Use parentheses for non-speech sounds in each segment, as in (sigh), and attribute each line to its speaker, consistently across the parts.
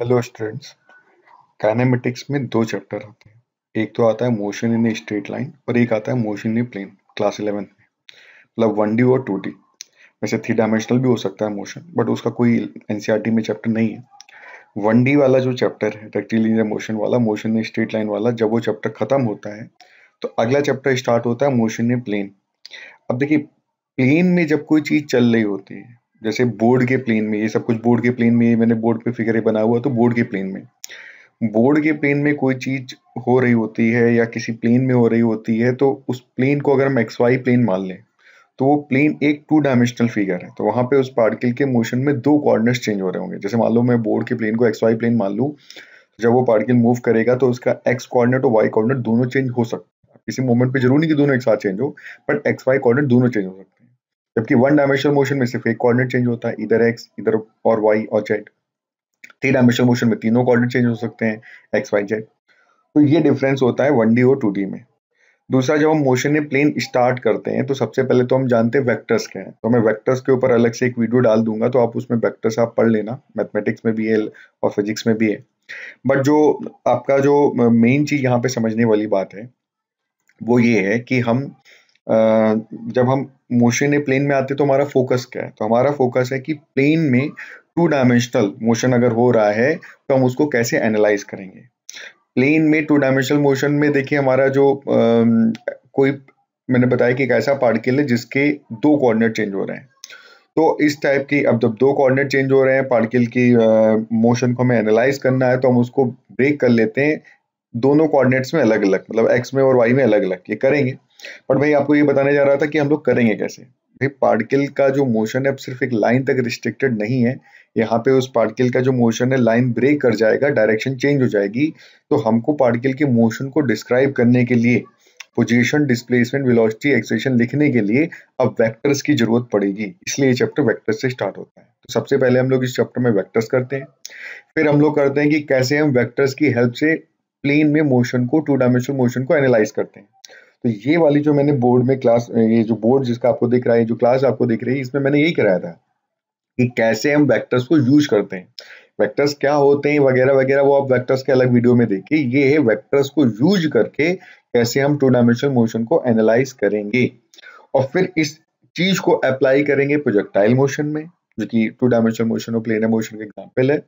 Speaker 1: hello students kinematics में दो chapter आते हैं एक तो आता है motion in a straight line और एक आता है motion in a plane class eleventh में मतलब वन डी और टू डी वैसे थ्री डायमेंशनल भी हो सकता है मोशन बट उसका कोई एन e में चैप्टर नहीं है वन डी वाला जो चैप्टर है रेक्टिल मोशन वाला मोशन इन स्ट्रेट लाइन वाला जब वो चैप्टर खत्म होता है तो अगला चैप्टर स्टार्ट होता है मोशन इन प्लेन अब देखिए प्लेन में जब कोई चीज़ चल रही होती है जैसे बोर्ड के प्लेन में ये सब कुछ बोर्ड के प्लेन में मैंने बोर्ड पे फिगर बना हुआ तो बोर्ड के प्लेन में बोर्ड के प्लेन में कोई चीज हो रही होती है या किसी प्लेन में हो रही होती है तो उस प्लेन को अगर हम एक्स वाई प्लेन मान लें तो वो प्लेन एक टू डायमेंशनल फिगर है तो वहां पे उस पार्टिकल के मोशन में दो कॉर्नर्स चेंज हो रहे होंगे जैसे मान लो मैं बोर्ड के प्लेन को एक्स वाई प्लेन मान लू जब वो पार्टिकल मूव करेगा तो उसका एक्स कॉर्नर और वाई कॉर्नर दोनों चेंज हो सकता है किसी मोमेंट पे जरूर नहीं कि दोनों एक साथ चेंज हो बट एक्स वाई कॉर्नर दोनों चेंज हो सकते जबकि वन डायमेंशनल मोशन में सिर्फ एक कॉर्डिनेट चेंज होता है इधर एक्स इधर और वाई और जेड थ्री डायमेंशनल मोशन में तीनों कॉर्डिनेट चेंज हो सकते हैं एक्स वाई जेड तो ये डिफरेंस होता है वन डी और टू डी में दूसरा जब हम मोशन ने प्लेन स्टार्ट करते हैं तो सबसे पहले तो हम जानते हैं वेक्टर्स क्या हैं तो मैं वेक्टर्स के ऊपर अलग से एक वीडियो डाल दूंगा तो आप उसमें वेक्टर्स आप पढ़ लेना मैथमेटिक्स में भी है और फिजिक्स में भी है बट जो आपका जो मेन चीज़ यहाँ पे समझने वाली बात है वो ये है कि हम जब हम मोशन ए प्लेन में आते तो हमारा फोकस क्या है तो हमारा फोकस है कि प्लेन में टू डायमेंशनल मोशन अगर हो रहा है तो हम उसको कैसे एनालाइज करेंगे प्लेन में टू डायमेंशनल मोशन में देखिए हमारा जो आ, कोई मैंने बताया कि एक ऐसा पार्टिकल है जिसके दो कोऑर्डिनेट चेंज हो रहे हैं तो इस टाइप की अब जब दो कोऑर्डिनेट चेंज हो रहे हैं पार्टिकल की मोशन को हमें एनालाइज करना है तो हम उसको ब्रेक कर लेते हैं दोनों कोऑर्डिनेट्स में अलग अलग मतलब एक्स में और वाई में अलग अलग ये करेंगे बट भाई आपको ये बताने जा रहा था कि हम लोग करेंगे कैसे भाई पार्टिकल का जो मोशन है सिर्फ एक लाइन तक रिस्ट्रिक्टेड नहीं है यहाँ पे उस पार्टिकल का जो मोशन है लाइन ब्रेक कर जाएगा डायरेक्शन चेंज हो जाएगी तो हमको पार्टिकल के मोशन को डिस्क्राइब करने के लिए पोजीशन डिस्प्लेसमेंट वेलोसिटी एक्सेशन लिखने के लिए अब वेक्टर्स की जरूरत पड़ेगी इसलिए चैप्टर वेक्टर्स से स्टार्ट होता है तो सबसे पहले हम लोग इस चैप्टर में वेक्टर्स करते हैं फिर हम लोग करते हैं कि कैसे हम वेक्टर्स की हेल्प से प्लेन में मोशन को टू डायमेंशनल मोशन को एनालाइज करते हैं तो ये वाली जो मैंने बोर्ड में क्लास ये जो बोर्ड जिसका आपको दिख रहा है जो क्लास आपको दिख रही है इसमें मैंने यही कराया था कि कैसे हम वैक्टर्स को यूज करते हैं वैक्टर्स क्या होते हैं वगैरह वगैरह वो आप वैक्टर्स के अलग वीडियो में देखिए ये है वैक्टर्स को यूज करके कैसे हम टू डायमेंशनल मोशन को एनालाइज करेंगे और फिर इस चीज को अप्लाई करेंगे प्रोजेक्टाइल मोशन में जो कि टू डायमेंशनल मोशन और प्लेनर मोशन का एग्जाम्पल है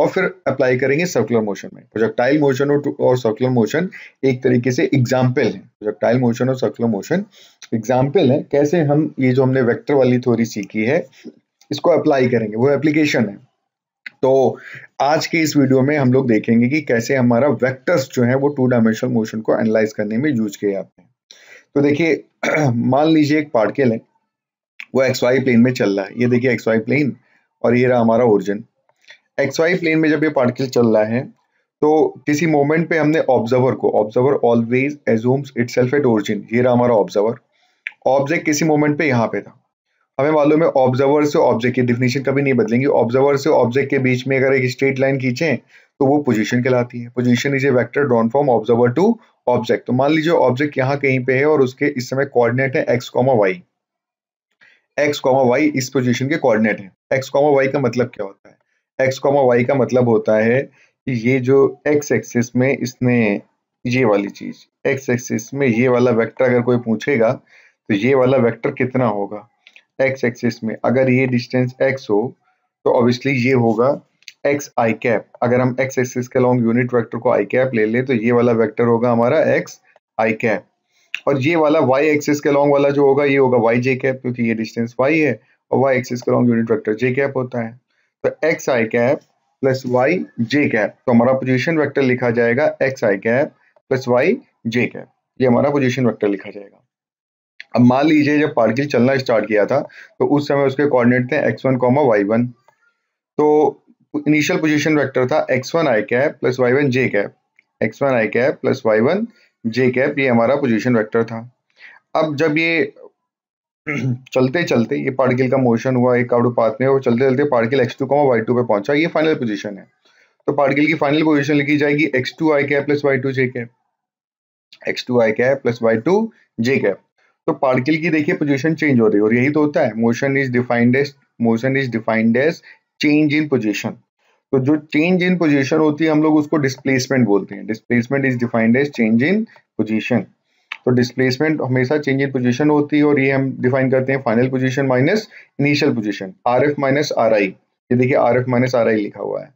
Speaker 1: और फिर अप्लाई करेंगे सर्कुलर मोशन में प्रोजेक्टाइल मोशन और सर्कुलर मोशन एक तरीके से एग्जाम्पल है प्रोजेक्टाइल मोशन और सर्कुलर मोशन एग्जाम्पल है कैसे हम ये जो हमने वेक्टर वाली थोड़ी सीखी है इसको अप्लाई करेंगे वो एप्लीकेशन है तो आज के इस वीडियो में हम लोग देखेंगे कि कैसे हमारा वेक्टर्स जो है वो टू डायमेंशनल मोशन को एनालाइज करने में यूज किए जाते हैं तो देखिए (clears throat) मान लीजिए एक पार्टिकल है वो एक्स वाई प्लेन में चल रहा है ये देखिए एक्स वाई प्लेन और ये रहा हमारा ओरिजिन एक्स वाई प्लेन में जब ये पार्टिकल चल रहा है तो किसी मोमेंट पे हमने ऑब्जर्वर को observer always assumes itself at origin ये रहा हमारा ऑब्जर्वर ऑब्जेक्ट किसी मोमेंट पे यहाँ पे था हमें मालूम है ऑब्जर्वर से ऑब्जेक्ट की डिफिनेशन कभी नहीं बदलेंगी ऑब्जर्वर से ऑब्जेक्ट के बीच में अगर एक स्ट्रेट लाइन खींचे तो वो पोजिशन कहलाती है position is a vector drawn from observer to object तो मान लीजिए ऑब्जेक्ट यहाँ कहीं पे है और उसके इस समय कोऑर्डिनेट है x comma y x comma y इस पोजिशन के कॉर्डिनेट है एक्स कॉमा वाई का मतलब क्या होता है एक्स कॉमा वाई का मतलब होता है कि ये जो एक्स एक्सिस में इसने ये वाली चीज एक्स एक्सिस में ये वाला वेक्टर अगर कोई पूछेगा तो ये वाला वेक्टर कितना होगा एक्स एक्सिस में अगर ये डिस्टेंस एक्स हो तो ऑब्वियसली ये होगा एक्स आई कैप अगर हम एक्स एक्सिस के लॉन्ग यूनिट वेक्टर को आई कैप ले लें तो ये वाला वेक्टर होगा हमारा एक्स आई कैप और ये वाला वाई एक्सिस के लॉन्ग वाला जो होगा ये होगा वाई जे कैप क्योंकि ये डिस्टेंस वाई है और वाई एक्सिस के long unit vector j cap होता है तो x i cap plus y j cap तो हमारा पोजीशन वेक्टर लिखा जाएगा x i cap plus y j cap ये हमारा पोजीशन वेक्टर लिखा जाएगा अब मान लीजिए जब पार्किल चलना स्टार्ट किया था तो उस समय उसके कोऑर्डिनेट थे x one comma y one तो इनिशियल पोजीशन वैक्टर था x one i cap plus y one j cap x one i cap plus y one j cap ये हमारा पोजिशन वैक्टर था अब जब ये (clears throat) चलते चलते ये पार्टिकल का मोशन हुआ एक आउट पाथ में और चलते चलते particle x two comma y two पर पहुंचा ये फाइनल पोजिशन है तो पार्टिकल की फाइनल पोजिशन लिखी जाएगी x two i cap plus y two j cap x two i cap plus y two j cap तो पार्टिकल की देखिए पोजिशन चेंज हो रही है और यही तो होता है motion is defined as motion is defined as change in position तो जो चेंज इन पोजिशन होती है हम लोग उसको डिस्प्लेसमेंट बोलते हैं displacement is defined as change in position तो डिस्प्लेसमेंट हमेशा चेंज इन पोजिशन होती है और ये हम डिफाइन करते हैं final position minus initial position r f minus r i ये देखिए r f minus r i लिखा हुआ है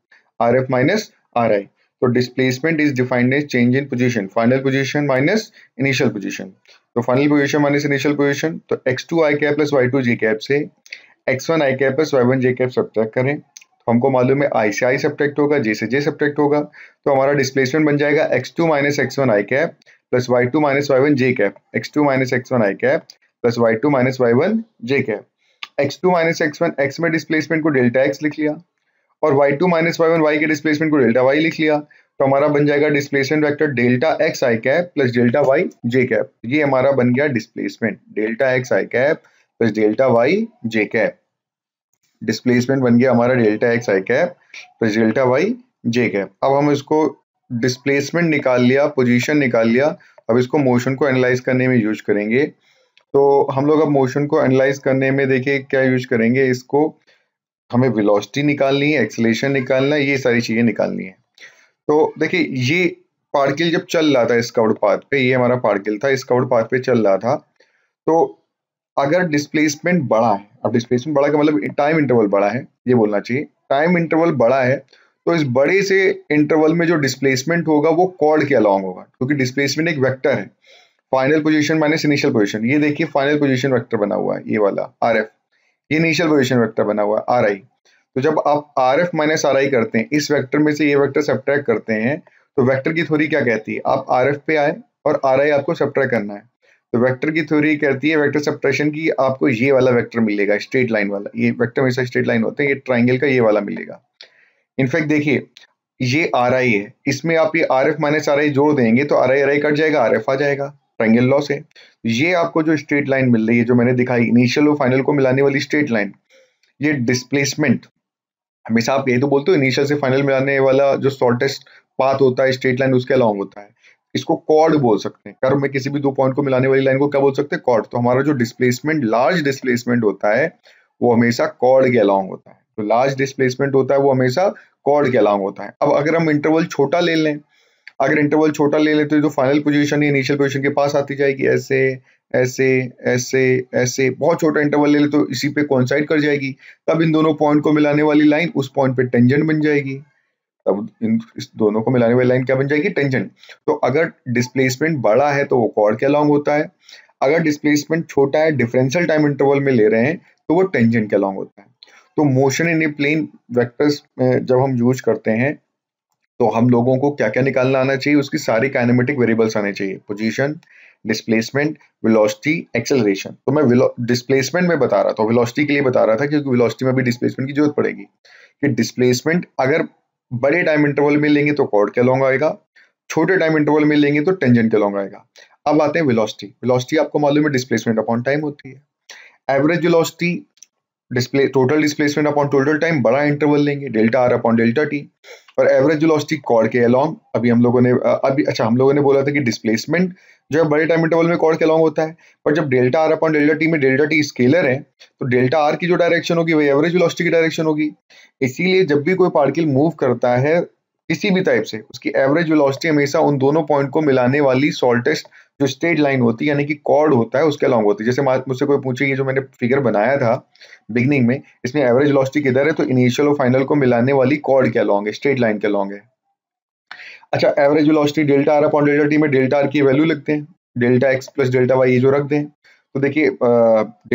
Speaker 1: r f minus r i तो displacement is defined as change in position final position minus initial position तो final position minus initial position तो x two i cap plus y two j cap से x one i cap plus y one j cap subtract करें तो हमको मालूम है आई से आई subtract होगा जे से जे सब्ट्रैक्ट होगा तो हमारा डिस्प्लेसमेंट बन जाएगा x two minus x one i cap plus y two minus y one j cap x two minus x one i cap plus y two minus y one j cap x two minus x one x में displacement को delta x लिख लिया और y two minus y one y के displacement को delta y लिख लिया तो हमारा बन जाएगा displacement vector delta x i cap plus delta y j cap ये हमारा बन गया displacement delta x i cap plus delta y j cap displacement बन गया हमारा delta x i cap plus delta y j cap अब हम इसको डिस्प्लेसमेंट निकाल लिया पोजीशन निकाल लिया अब इसको मोशन को एनालाइज करने में यूज करेंगे तो हम लोग अब मोशन को एनालाइज करने में देखिए क्या यूज करेंगे इसको हमें वेलोसिटी निकालनी है एक्सलेशन निकालना है ये सारी चीज़ें निकालनी है तो देखिए ये पार्किल जब चल रहा था स्काउट पाथ पे ये हमारा पार्टिकल था स्काउट पाथ पे चल रहा था तो अगर डिस्प्लेसमेंट बड़ा है अब डिस्प्लेसमेंट बड़ा का मतलब टाइम इंटरवल बड़ा है ये बोलना चाहिए टाइम इंटरवल बड़ा है तो इस बड़े से इंटरवल में जो डिस्प्लेसमेंट होगा वो कॉर्ड के अलॉन्ग होगा क्योंकि डिस्प्लेसमेंट एक वेक्टर है final position minus initial position ये देखिए फाइनल पोजीशन वेक्टर बना हुआ है ये वाला आर एफ ये इनिशियल पोजिशन वैक्टर बना हुआ है आर आई तो जब आप r f minus r i करते हैं इस वैक्टर में से ये वेक्टर सब्ट्रैक्ट करते हैं तो वैक्टर की थोड़ी क्या कहती है आप आर एफ पे आए और आर आई आपको सेप्ट्रैक करना है तो वेक्टर की थ्योरी कहती है वेक्टर सब्ट्रैक्शन की आपको ये वाला वेक्टर मिलेगा स्ट्रेट लाइन वाला ये वेक्टर से स्ट्रेट लाइन होते हैं ये ट्राइंगल का ये वाला मिलेगा इनफैक्ट देखिए ये आर आई है इसमें आप ये r f minus r i जोड़ देंगे तो r i r i cut जाएगा आर एफ आ जाएगा ट्राइंगल लॉ से ये आपको जो स्ट्रेट लाइन मिल रही है जो मैंने दिखाई इनिशियल और फाइनल को मिलाने वाली स्ट्रेट लाइन ये डिस्प्लेसमेंट हमेशा आप ये तो बोलते हो इनिशियल से फाइनल मिलाने वाला जो शॉर्टेस्ट पाथ होता है स्ट्रेट लाइन उसके अलॉन्ग होता है इसको कॉर्ड बोल सकते हैं कर्व में किसी भी दो पॉइंट को मिलाने वाली लाइन को क्या बोल सकते हैं कॉर्ड तो हमारा जो डिस्प्लेसमेंट लार्ज डिस्प्लेसमेंट होता है वो हमेशा कॉर्ड के अलॉन्ग होता है तो लार्ज डिस्प्लेसमेंट होता है वो हमेशा कॉर्ड के अलांग होता है अब अगर हम इंटरवल छोटा ले लें अगर इंटरवल छोटा ले लें तो जो फाइनल पोजिशन है इनिशियल पोजिशन के पास आती जाएगी ऐसे ऐसे ऐसे ऐसे बहुत छोटा इंटरवल ले ले तो इसी पे कॉन्साइड कर जाएगी तब इन दोनों पॉइंट को मिलाने वाली लाइन उस पॉइंट पे टेंजेंट बन जाएगी तब इन इस दोनों को मिलाने वाली लाइन क्या बन जाएगी टेंजेंट तो अगर डिस्प्लेसमेंट बड़ा है तो वो कॉर्ड के अलॉन्ग होता है अगर डिस्प्लेसमेंट छोटा है डिफरेंशियल टाइम इंटरवल में ले रहे हैं तो वो टेंजेंट के अलॉन्ग होता है तो motion in a plane vectors जब हम यूज करते हैं तो हम लोगों को क्या क्या निकालना आना चाहिए उसकी सारी काइनेमेटिक वेरिएबल्स आने चाहिए पोजीशन डिस्प्लेसमेंट वेलोसिटी एक्सेलरेशन तो मैं डिस्प्लेसमेंट में बता रहा था वेलोसिटी के लिए बता रहा था क्योंकि वेलोसिटी में भी डिस्प्लेसमेंट की जरूरत पड़ेगी कि डिस्प्लेसमेंट अगर बड़े टाइम इंटरवल में लेंगे तो कॉर्ड के लॉन्ग आएगा छोटे टाइम इंटरवल में लेंगे तो टेंजन के लॉन्ग आएगा अब आते हैं विलोसिटी विलोसिटी आपको मालूम है डिस्प्लेसमेंट अपॉन टाइम होती है average velocity display total displacement upon total time बड़ा इंटरवल लेंगे delta r upon delta t और एवरेज वेलोसिटी कॉर्ड के अलोंग अभी हम लोगों ने अभी अच्छा हम लोगों ने बोला था कि डिस्प्लेसमेंट जो है बड़े टाइम इंटरवल में कॉर्ड के अलोंग होता है पर जब delta r upon delta t में डेल्टा टी स्केलर है तो डेल्टा आर की जो डायरेक्शन होगी वही एवरेज वेलोसिटी की डायरेक्शन होगी इसीलिए जब भी कोई पार्टिकल मूव करता है किसी भी टाइप से उसकी एवरेज वेलोसिटी हमेशा उन दोनों पॉइंट को मिलाने वाली सॉल्टेस्ट जो स्ट्रेट लाइन होती है यानी कि कॉर्ड होता है उसके अलॉन्ग होती है जैसे मुझसे कोई पूछे ये जो मैंने फिगर बनाया था बिगनिंग में इसमें एवरेज वेलोसिटी किधर है तो इनिशियल और फाइनल को मिलाने वाली कॉर्ड के अलॉन्ग है स्ट्रेट लाइन के अलॉन्ग है अच्छा average velocity delta r upon delta t में डेल्टा आर की वैल्यू लगते हैं delta x plus delta y ये जो रख दें तो देखिए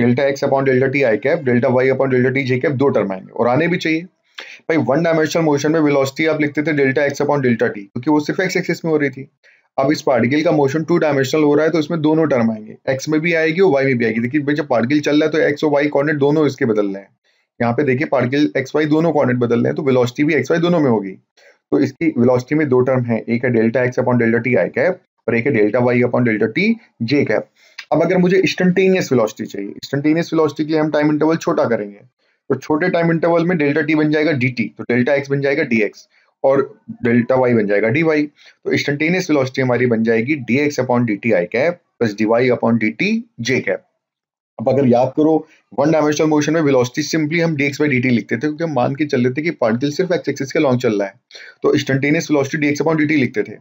Speaker 1: delta x upon delta t i cap delta y upon delta t j cap दो टर्म आएंगे और आने भी चाहिए भाई वन डायमेंशनल मोशन में वेलोसिटी आप लिखते थे delta x upon delta t क्योंकि वो सिर्फ एक्स एक्सिस में हो रही थी अब इस पार्टिकल का मोशन टू डायमेंशनल हो रहा है तो इसमें दोनों टर्म आएंगे एक्स में भी आएगी और वाई में भी आएगी देखिए भाई जब पार्टिकल चल रहा है तो एक्स और वाई कॉर्डिनेट दोनों इसके बदल रहे हैं यहाँ पे देखिए पार्टिकल एक्स वाई दोनों कॉर्डिनेट बदल रहे हैं तो वेलोसिटी भी एक्स वाई दोनों में होगी तो इसकी वेलोसिटी में दो टर्म है एक है delta x upon delta t i cap और एक है delta y upon delta t j cap अब अगर मुझे इंस्टेंटेनियस वेलोसिटी चाहिए इंस्टेंटेनियस वेलोसिटी के लिए हम टाइम इंटरवल छोटा करेंगे तो छोटे टाइम इंटरवल में डेल्टा टी बन जाएगा डी तो डेल्टा एक्स बन जाएगा डी एक्स और डेल्टा वाई बन जाएगा डी वाई तो इंस्टेंटेनियस वेलोसिटी हमारी बन जाएगी d x upon d t i cap plus d y upon d t j cap अब अगर याद करो वन डायमेंशनल मोशन में वेलोसिटी सिंपली हम d x by d t लिखते थे क्योंकि हम मान के चल रहे थे कि पार्टिकल सिर्फ एक्स एक्सिस के लॉन्ग चल रहा है तो instantaneous velocity d x upon d t लिखते थे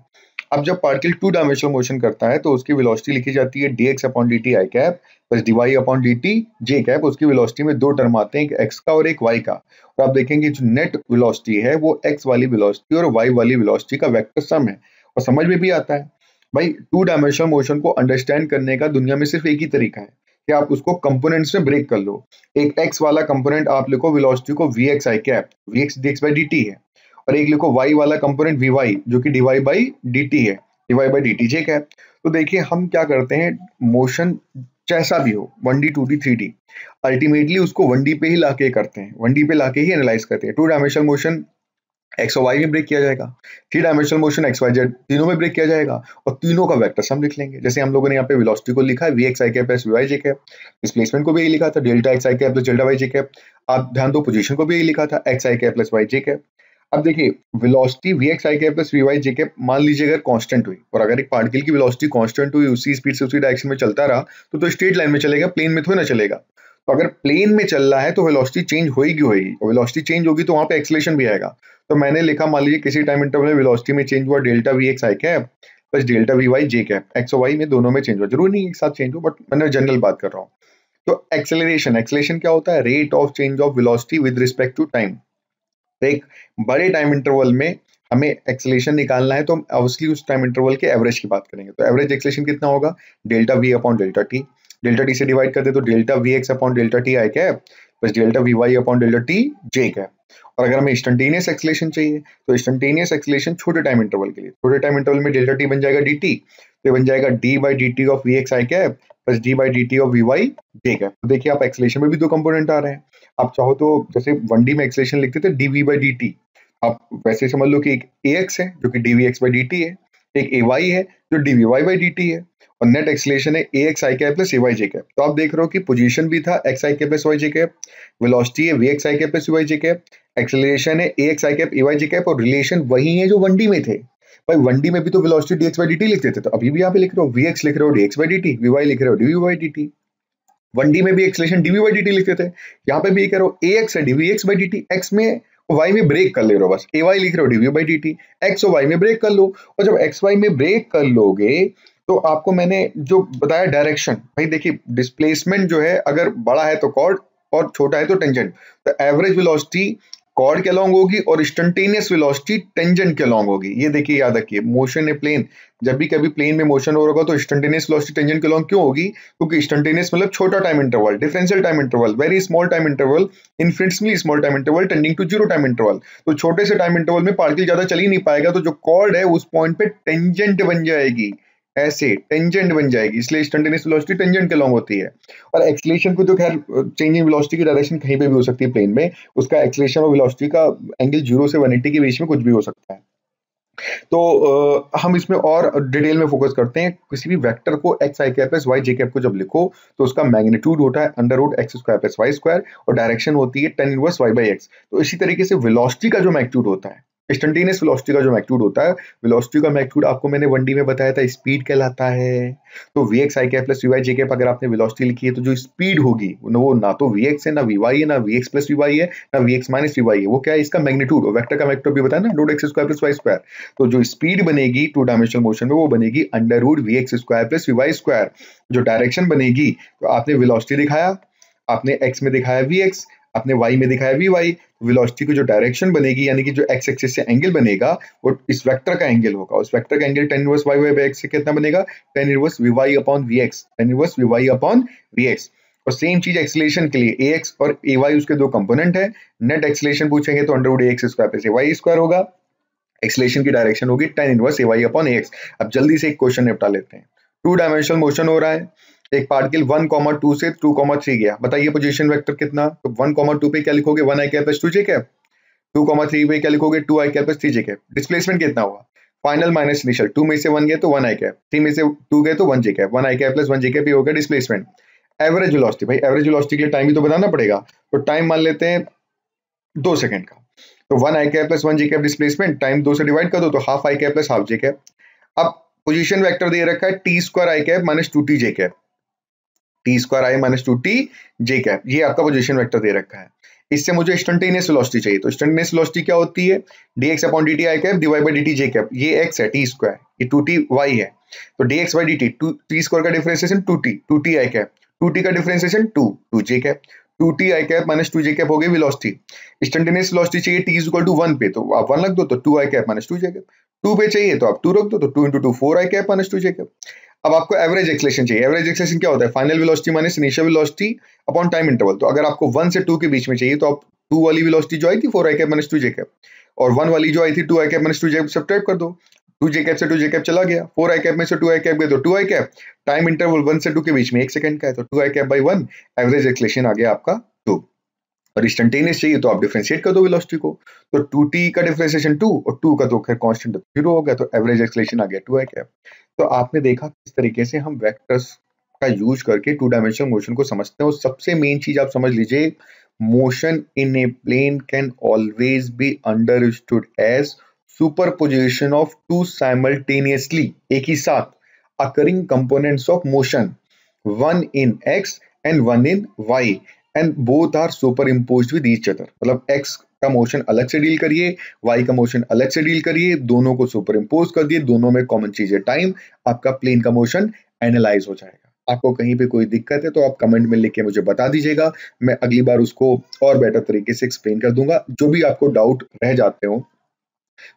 Speaker 1: अब जब पार्टिकल टू डायमेंशनल मोशन करता है तो उसकी वेलोसिटी लिखी जाती है d x upon d t i cap plus d y upon d t j cap उसकी वेलोसिटी में दो टर्म आते हैं एक एक्स का और एक वाई का और आप देखेंगे जो नेट वेलोसिटी है वो एक्स वाली वेलोसिटी और वाई वाली वेलोसिटी का वेक्टर सम है और समझ में भी आता है भाई टू डायमेंशनल मोशन को अंडरस्टैंड करने का दुनिया में सिर्फ एक ही तरीका है कि आप उसको कंपोनेंट्स में ब्रेक कर लो एक एक्स वाला कंपोनेंट आप लिखो वेलोसिटी को v x i cap v x d x by d t है और एक लिखो y वाला कंपोनेंट वी वाई जो कि डीवाई बाई डी टी है डीवाई बाई डी टी ठीक है तो देखिए हम क्या करते हैं मोशन जैसा भी हो one d two d three d ultimately उसको वन डी पे ही लाके करते हैं वन डी पे लाके ही एनालाइज करते हैं टू डायमेंशनल मोशन एक्स और वाई में ब्रेक किया जाएगा three dimensional motion x y z तीनों में ब्रेक किया जाएगा और तीनों का वेक्टर सम लिख लेंगे जैसे हम लोगों ने यहाँ पे वेलोसिटी को लिखा है v x i cap plus v y j cap displacement को भी यही लिखा था delta x i cap plus delta y j cap आप ध्यान दो पोजीशन को भी यही लिखा था x i cap plus y j cap अब देखिए velocity v x i cap plus v y j cap मान लीजिए अगर कांस्टेंट हुई और अगर एक पार्टिकल की वेलोसिटी कांस्टेंट हुई उसी स्पीड से उसी डायरेक्शन में चलता रहा तो तो स्ट्रेट लाइन में चलेगा प्लेन में थोड़ी ना चलेगा तो अगर प्लेन में चल रहा है तो वेलोसिटी चेंज होगी होगी और वेलोसिटी चेंज होगी तो वहां पर एक्सलेशन भी आएगा तो मैंने लिखा मान लीजिए किसी टाइम इंटरवल में वेलोसिटी में चेंज हुआ delta v x i cap plus delta v y j cap x y में दोनों में चेंज हुआ जरूर नहीं एक साथ चेंज हो बट मैंने जनरल बात कर रहा हूँ तो एक्सेलरेशन एक्सेलेशन क्या होता है rate of change of velocity with respect to time तो एक बड़े टाइम इंटरवल में हमें एक्सलेशन निकालना है तो हम ऑब्वियसली उस टाइम इंटरवल के एवरेज की बात करेंगे तो एवरेज एक्सलेशन कितना होगा delta v upon delta t delta t से डिवाइड कर दे तो delta v x upon delta t i cap plus delta v y upon delta t j cap और अगर हमें इंस्टेंटेनियस एक्सलेशन चाहिए तो इंस्टेंटेनियस एक्सलेशन छोटे टाइम इंटरवल के लिए छोटे टाइम इंटरवल में डेल्टा टी बन जाएगा डी टी तो बन जाएगा d by d t of v x i cap plus D by d t of v y j cap तो देखिए आप एक्सलेशन में भी दो कंपोनेंट आ रहे हैं आप चाहो तो जैसे वन डी में एक्सलेशन लिखते थे d v by d t आप वैसे समझ लो कि एक ए एक्स है जो कि d v x by d t है एक ए वाई है जो d v y by d t है और नेट एक्सलेशन है a x i cap plus a y j cap तो आप देख रहे हो कि पोजिशन भी था x i cap plus y j cap velocity है v x i cap plus y j cap acceleration है a x i cap a y j cap और रिलेशन वही है जो वन डी में थे भाई वन डी में भी तो velocity d x by d t लिखते थे तो अभी भी यहाँ पे लिख रहे हो वी एक्स लिख रहे हो d x by d t v y लिख रहे हो d v y d t one d में भी एक्सलेशन डीवी बाई डी लिखते थे यहाँ पे भी कह रहे हो ए एक्स है d v x by d x में वाई में ब्रेक कर ले रहे हो बस ए वाई लिख रहे हो d v by d t x और वाई में ब्रेक कर लो और जब एक्स वाई में ब्रेक कर लोगे तो आपको मैंने जो बताया डायरेक्शन भाई देखिए डिस्प्लेसमेंट जो है अगर बड़ा है तो कॉर्ड और छोटा है तो टेंजेंट तो एवरेज वेलोसिटी कॉर्ड के लॉन्ग होगी और स्टंटेनियस वेलोसिटी टेंजेंट के लॉन्ग होगी ये देखिए याद रखिए मोशन ए प्लेन जब भी कभी प्लेन में मोशन हो रहा होगा तो स्टंटेनियस वेलोसिटी टेंजेंट के लॉन्ग क्यों होगी क्योंकि स्टंटेनियस मतलब छोटा time interval differential time interval very small time interval infinitely small time interval tending to zero time interval तो छोटे से टाइम इंटरवल में पार्टिकल ज्यादा चल ही नहीं पाएगा तो जो कॉर्ड है उस पॉइंट पे टेंजेंट बन जाएगी ऐसे टेंजेंट बन जाएगी इसलिए स्टंटेनियस वेलोसिटी टेंजेंट के लॉन्ग होती है और एक्सलेशन को तो खैर चेंज इन वेलोसिटी की डायरेक्शन कहीं पे भी हो सकती है प्लेन में उसका एक्सलेशन और वेलोसिटी का एंगल जीरो से 180 के बीच में कुछ भी हो सकता है तो आ, हम इसमें और डिटेल में फोकस करते हैं किसी भी वेक्टर को एक्स आई कैप एस वाई जे कैप को जब लिखो तो उसका मैग्नीट्यूड होता है under root x square plus y square और डायरेक्शन होती है tan inverse y by x तो इसी तरीके से वेलोसिटी का जो मैग्नीट्यूड होता है इंस्टेंटेनियस वेलोसिटी का जो मैग्नीट्यूड होता है वेलोसिटी का मैग्नीट्यूड आपको मैंने वन में बताया था स्पीड कहलाता है तो v x i cap plus v y j cap अगर आपने वेलोसिटी लिखी है तो जो स्पीड होगी वो ना तो वी एक्स है ना वी वाई है ना v x plus v y है ना v x minus v y है वो क्या है इसका मैग्नीट्यूड और वैक्टर का मैग्नीट्यूड भी बताया ना root x square plus y square तो जो स्पीड बनेगी टू डायमेंशनल मोशन में वो बनेगी under root v x square plus v y square जो डायरेक्शन बनेगी तो आपने वेलोसिटी दिखाया आपने एक्स में दिखाया वी एक्स आपने वाई में दिखाया वी वाई विलोसिटी की जो डायरेक्शन बनेगी यानी कि जो एक्स एक्सिस से एंगल बनेगा वो इस वेक्टर का एंगल होगा उस वेक्टर का angle tan inverse y y x से कितना बनेगा tan inverse v y upon v x tan inverse v y upon v x और सेम चीज एक्सलेशन के लिए ए एक्स और ए वाई उसके दो कंपोनेंट है नेट एक्सलेशन पूछेंगे तो अंडरवुड ए एक्स स्क्वायर पे से वाई स्क्वायर होगा एक्सलेशन की डायरेक्शन होगी tan inverse a y upon a x अब जल्दी से एक क्वेश्चन निपटा लेते हैं टू डायमेंशनल मोशन हो रहा है एक पार्टिकल वन कॉमर टू से टू कॉमर थ्री गया बताइए पोजिशन वैक्टर कितना तो वन कॉमर टू पे क्या लिखोगे one i caps two j cap two comma three पे क्या लिखोगे two i caps three j cap displacement कितना हुआ फाइनल माइनस इनिशियल टू में से वन गए तो वन आई कैप थ्री में से टू गए तो one j cap one i cap plus one j cap भी हो गया डिस्प्लेसमेंट एवरेज वेलोसिटी भाई एवरेज वेलोसिटी के लिए टाइम भी तो बताना पड़ेगा तो टाइम मान लेते हैं दो सेकंड का तो one i cap plus one j cap displacement time दो से डिवाइड कर दो तो half i cap plus half j cap अब पोजिशन वैक्टर दे रखा है t square i cap minus two t j cap t square i minus two t j cap ये आपका पोजिशन वैक्टर दे रखा है इससे मुझे स्टंटेनियस वेलोसिटी चाहिए तो स्टंटेनियस वेलोसिटी क्या होती है d x upon d t i cap divide by d t j cap ये एक्स है टी स्क्वायर ये टू टी वाई है तो d x by d t two t square का differentiation two t two t i cap two t का differentiation two two j cap two t i cap minus two j cap हो गई velocity instantaneous velocity चाहिए t is equal to one पे तो आप one रख दो तो two i cap minus two j cap two पे चाहिए तो आप टू रख दो तो two into two four i cap minus two j cap अब आपको एवरेज एक्सलेशन चाहिए एवरेज एक्सलेशन क्या होता है final velocity minus initial velocity upon time interval तो अगर आपको वन से टू के बीच में चाहिए तो आप टू वाली वेलोसिटी जो आई थी four i cap minus two j cap और वन वाली जो आई थी two i cap minus two j cap type कर दो टू जे कैप से टू जे कैप चला गया फोर आई कैप में से टू आई कैप गए तो two i cap time interval one से टू के बीच में एक सेकंड का है तो two i cap by one average acceleration आ गया आपका और इंस्टेंटेनियस चाहिए तो आप डिफ्रेंशिएट कर दो वेलोसिटी को तो टू टी का डिफ्रेंसिएशन टू और टू का तो खैर कांस्टेंट जीरो तो हो गया तो एवरेज एक्सलेशन आ गया टू है क्या तो आपने देखा किस तरीके से हम वेक्टर्स का यूज करके टू डायमेंशनल मोशन को समझते हैं और सबसे मेन चीज आप समझ लीजिए motion in a plane can always be understood as superposition of two simultaneously एक ही साथ occurring components of motion one in x and one in y and both are superimpose with each other मतलब x का motion अलग से deal करिए Y का motion अलग से डील करिए दोनों को सुपर इम्पोज कर दिए दोनों में कॉमन चीज है टाइम आपका प्लेन का मोशन एनालाइज हो जाएगा आपको कहीं पे कोई दिक्कत है तो आप कमेंट में लिख के मुझे बता दीजिएगा मैं अगली बार उसको और बेटर तरीके से एक्सप्लेन कर दूंगा जो भी आपको डाउट रह जाते हो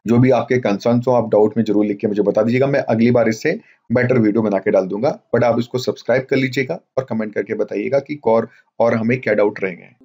Speaker 1: जो भी आपके कंसर्न हो आप डाउट में जरूर लिख के मुझे बता दीजिएगा मैं अगली बार इससे बेटर वीडियो बना के डाल दूंगा बट आप इसको सब्सक्राइब कर लीजिएगा और कमेंट करके बताइएगा कि कौर और हमें क्या डाउट रहेंगे